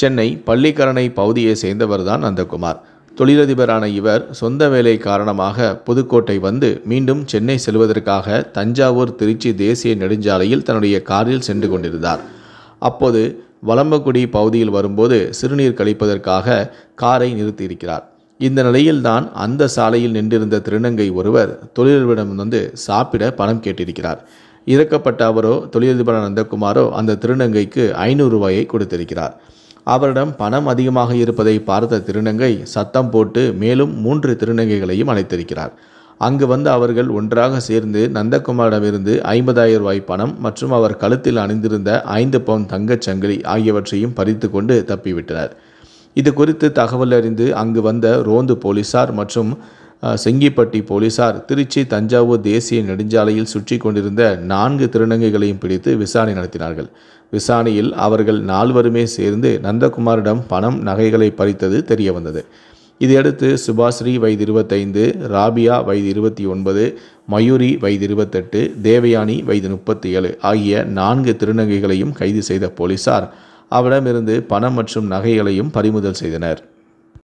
சென்னை பள்ளிக்கரணை பகுதியை சேர்ந்தவர்தான் நந்தகுமார் தொழிலதிபரான இவர் சொந்த வேலை காரணமாக புதுக்கோட்டை வந்து மீண்டும் சென்னை செல்வதற்காக தஞ்சாவூர் திருச்சி தேசிய நெடுஞ்சாலையில் தன்னுடைய காரில் சென்று கொண்டிருந்தார் அப்போது வளம்பக்குடி பகுதியில் வரும்போது சிறுநீர் கழிப்பதற்காக காரை நிறுத்தியிருக்கிறார் இந்த நிலையில்தான் அந்த சாலையில் நின்றிருந்த திருநங்கை ஒருவர் தொழிலதிபரிடம் வந்து சாப்பிட பணம் கேட்டிருக்கிறார் இறக்கப்பட்ட அவரோ தொழிலதிபர் நந்தகுமாரோ அந்த திருநங்கைக்கு ஐநூறு ரூபாயை கொடுத்திருக்கிறார் அவரிடம் பணம் அதிகமாக இருப்பதை பார்த்த திருநங்கை சத்தம் போட்டு மேலும் மூன்று திருநங்கைகளையும் அழைத்திருக்கிறார் அங்கு வந்து அவர்கள் ஒன்றாக சேர்ந்து நந்தகுமாரிடமிருந்து ஐம்பதாயிரம் ரூபாய் பணம் மற்றும் அவர் கழுத்தில் அணிந்திருந்த ஐந்து பவுன் தங்கச் சங்கிலி ஆகியவற்றையும் பறித்து கொண்டு தப்பிவிட்டனர் இது குறித்து தகவல் அறிந்து அங்கு வந்த ரோந்து போலீசார் மற்றும் செங்கிப்பட்டி போலீசார் திருச்சி தஞ்சாவூர் தேசிய நெடுஞ்சாலையில் சுற்றி கொண்டிருந்த நான்கு திருநங்கைகளையும் பிடித்து விசாரணை நடத்தினார்கள் விசாரணையில் அவர்கள் நால்வருமே சேர்ந்து நந்தகுமாரிடம் பணம் நகைகளை பறித்தது தெரிய வந்தது இதையடுத்து சுபாஸ்ரீ வயது இருபத்தைந்து ராபியா வயது இருபத்தி ஒன்பது மயூரி வயது இருபத்தெட்டு தேவயானி வயது முப்பத்தி ஏழு ஆகிய நான்கு திருநங்கைகளையும் கைது செய்த போலீசார் அவரிடமிருந்து பணம் மற்றும் நகைகளையும் பறிமுதல் செய்தனர்